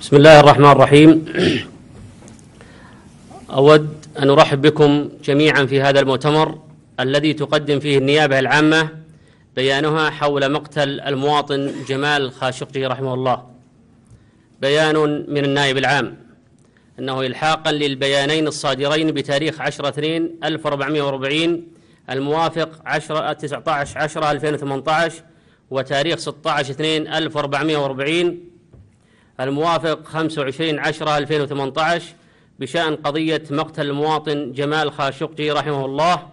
بسم الله الرحمن الرحيم أود أن أرحب بكم جميعا في هذا المؤتمر الذي تقدم فيه النيابة العامة بيانها حول مقتل المواطن جمال خاشقجي رحمه الله بيان من النائب العام أنه إلحاقا للبيانين الصادرين بتاريخ 10 2 1440 الموافق 10 19 10 2018 وتاريخ 16 2 1440 الموافق 25 10 2018 بشأن قضية مقتل المواطن جمال خاشقجي رحمه الله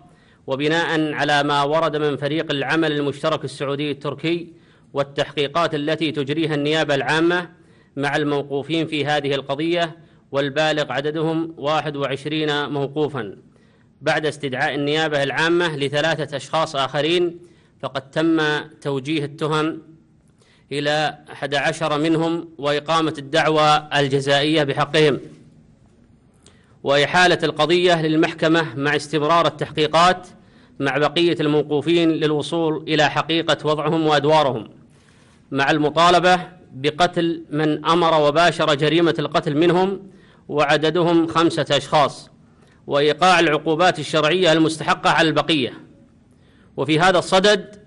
وبناء على ما ورد من فريق العمل المشترك السعودي التركي والتحقيقات التي تجريها النيابة العامة مع الموقوفين في هذه القضية والبالغ عددهم 21 موقوفا بعد استدعاء النيابة العامة لثلاثة أشخاص آخرين فقد تم توجيه التهم إلى 11 منهم وإقامة الدعوة الجزائية بحقهم وإحالة القضية للمحكمة مع استمرار التحقيقات مع بقية الموقوفين للوصول إلى حقيقة وضعهم وأدوارهم مع المطالبة بقتل من أمر وباشر جريمة القتل منهم وعددهم خمسة أشخاص وإيقاع العقوبات الشرعية المستحقة على البقية وفي هذا الصدد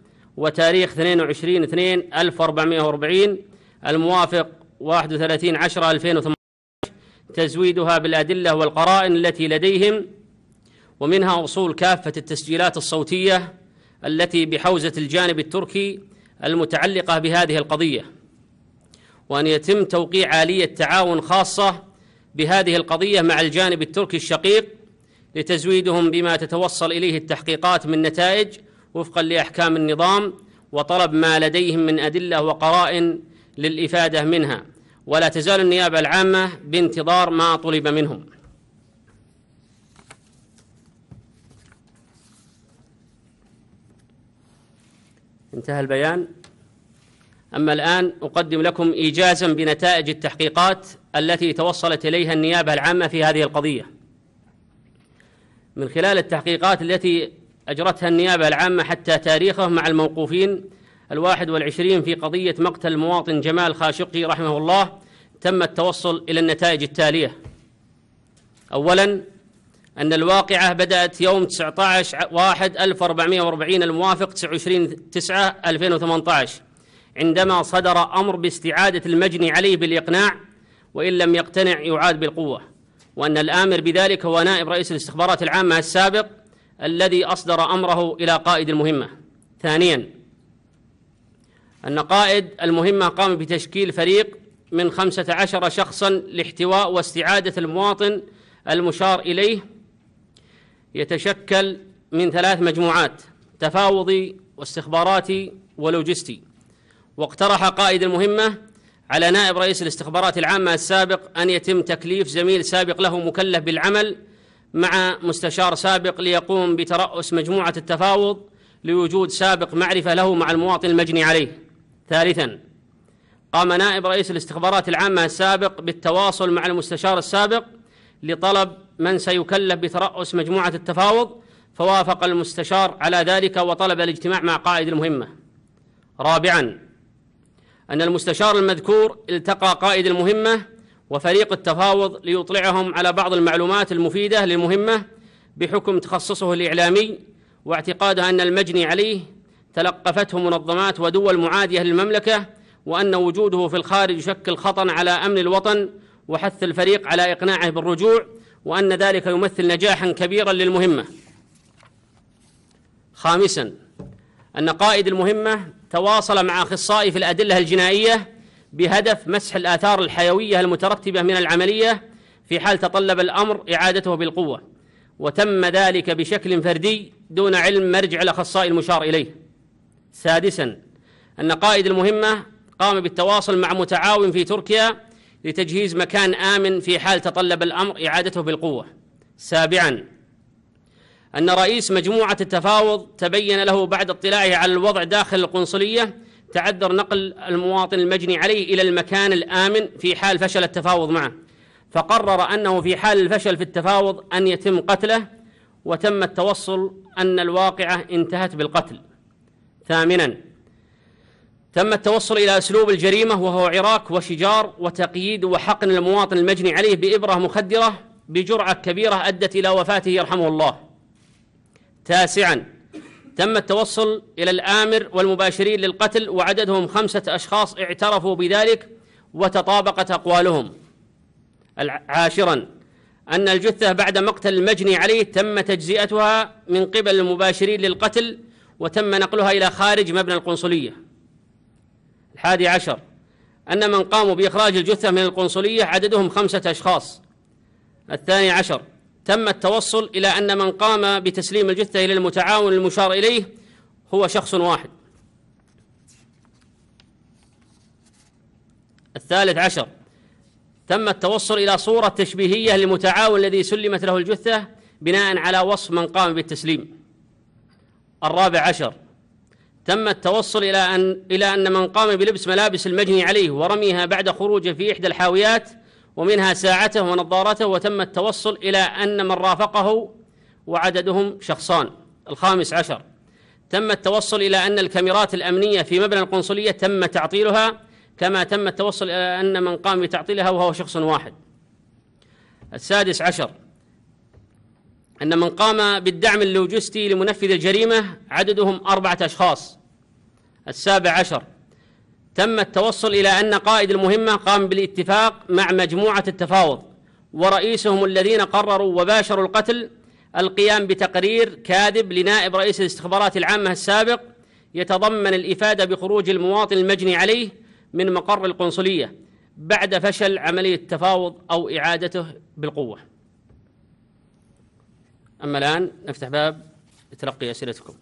وتاريخ 22 2 1440 الموافق 31 10 2018 تزويدها بالأدلة والقرائن التي لديهم ومنها أصول كافة التسجيلات الصوتية التي بحوزة الجانب التركي المتعلقة بهذه القضية وأن يتم توقيع آلية تعاون خاصة بهذه القضية مع الجانب التركي الشقيق لتزويدهم بما تتوصل إليه التحقيقات من نتائج وفقا لأحكام النظام وطلب ما لديهم من أدلة وقرائن للإفادة منها ولا تزال النيابة العامة بانتظار ما طلب منهم انتهى البيان أما الآن أقدم لكم إيجازا بنتائج التحقيقات التي توصلت إليها النيابة العامة في هذه القضية من خلال التحقيقات التي أجرتها النيابة العامة حتى تاريخه مع الموقوفين الواحد والعشرين في قضية مقتل المواطن جمال خاشقي رحمه الله تم التوصل إلى النتائج التالية أولا أن الواقعة بدأت يوم 19 1 1440 الموافق 29 9 2018 عندما صدر أمر باستعادة المجني عليه بالإقناع وإن لم يقتنع يعاد بالقوة وأن الآمر بذلك هو نائب رئيس الاستخبارات العامة السابق الذي أصدر أمره إلى قائد المهمة ثانيا أن قائد المهمة قام بتشكيل فريق من خمسة عشر شخصا لاحتواء واستعادة المواطن المشار إليه يتشكل من ثلاث مجموعات تفاوضي واستخباراتي ولوجستي واقترح قائد المهمة على نائب رئيس الاستخبارات العامة السابق أن يتم تكليف زميل سابق له مكلف بالعمل مع مستشار سابق ليقوم بترأس مجموعة التفاوض لوجود سابق معرفة له مع المواطن المجني عليه ثالثا قام نائب رئيس الاستخبارات العامة السابق بالتواصل مع المستشار السابق لطلب من سيكلف بترأس مجموعة التفاوض فوافق المستشار على ذلك وطلب الاجتماع مع قائد المهمة رابعا أن المستشار المذكور التقى قائد المهمة وفريق التفاوض ليطلعهم على بعض المعلومات المفيدة للمهمة بحكم تخصصه الإعلامي واعتقاده أن المجني عليه تلقفته منظمات ودول معادية للمملكة وأن وجوده في الخارج يشكل خطأ على أمن الوطن وحث الفريق على إقناعه بالرجوع وأن ذلك يمثل نجاحا كبيرا للمهمة خامسا أن قائد المهمة تواصل مع أخصائي في الأدلة الجنائية بهدف مسح الآثار الحيوية المترتبة من العملية في حال تطلب الأمر إعادته بالقوة وتم ذلك بشكل فردي دون علم مرجع الأخصائي المشار إليه سادسا أن قائد المهمة قام بالتواصل مع متعاون في تركيا لتجهيز مكان آمن في حال تطلب الأمر إعادته بالقوة سابعا أن رئيس مجموعة التفاوض تبين له بعد اطلاعه على الوضع داخل القنصلية تعذر نقل المواطن المجني عليه إلى المكان الآمن في حال فشل التفاوض معه فقرر أنه في حال الفشل في التفاوض أن يتم قتله وتم التوصل أن الواقعة انتهت بالقتل ثامنا تم التوصل إلى أسلوب الجريمة وهو عراك وشجار وتقييد وحقن المواطن المجني عليه بإبرة مخدرة بجرعة كبيرة أدت إلى وفاته يرحمه الله تاسعا تم التوصل إلى الآمر والمباشرين للقتل وعددهم خمسة أشخاص اعترفوا بذلك وتطابقت أقوالهم عاشرا أن الجثة بعد مقتل المجني عليه تم تجزئتها من قبل المباشرين للقتل وتم نقلها إلى خارج مبنى القنصلية الحادي عشر أن من قاموا بإخراج الجثة من القنصلية عددهم خمسة أشخاص الثاني عشر تم التوصل إلى أن من قام بتسليم الجثة إلى المتعاون المشار إليه هو شخص واحد الثالث عشر تم التوصل إلى صورة تشبيهية للمتعاون الذي سلمت له الجثة بناء على وصف من قام بالتسليم الرابع عشر تم التوصل إلى أن إلى أن من قام بلبس ملابس المجني عليه ورميها بعد خروجه في إحدى الحاويات ومنها ساعته ونظارته وتم التوصل إلى أن من رافقه وعددهم شخصان الخامس عشر تم التوصل إلى أن الكاميرات الأمنية في مبنى القنصلية تم تعطيلها كما تم التوصل إلى أن من قام بتعطيلها وهو شخص واحد السادس عشر أن من قام بالدعم اللوجستي لمنفذ الجريمة عددهم أربعة أشخاص السابع عشر تم التوصل إلى أن قائد المهمة قام بالاتفاق مع مجموعة التفاوض ورئيسهم الذين قرروا وباشروا القتل القيام بتقرير كاذب لنائب رئيس الاستخبارات العامة السابق يتضمن الإفادة بخروج المواطن المجني عليه من مقر القنصلية بعد فشل عملية التفاوض أو إعادته بالقوة أما الآن نفتح باب لتلقي أسئلتكم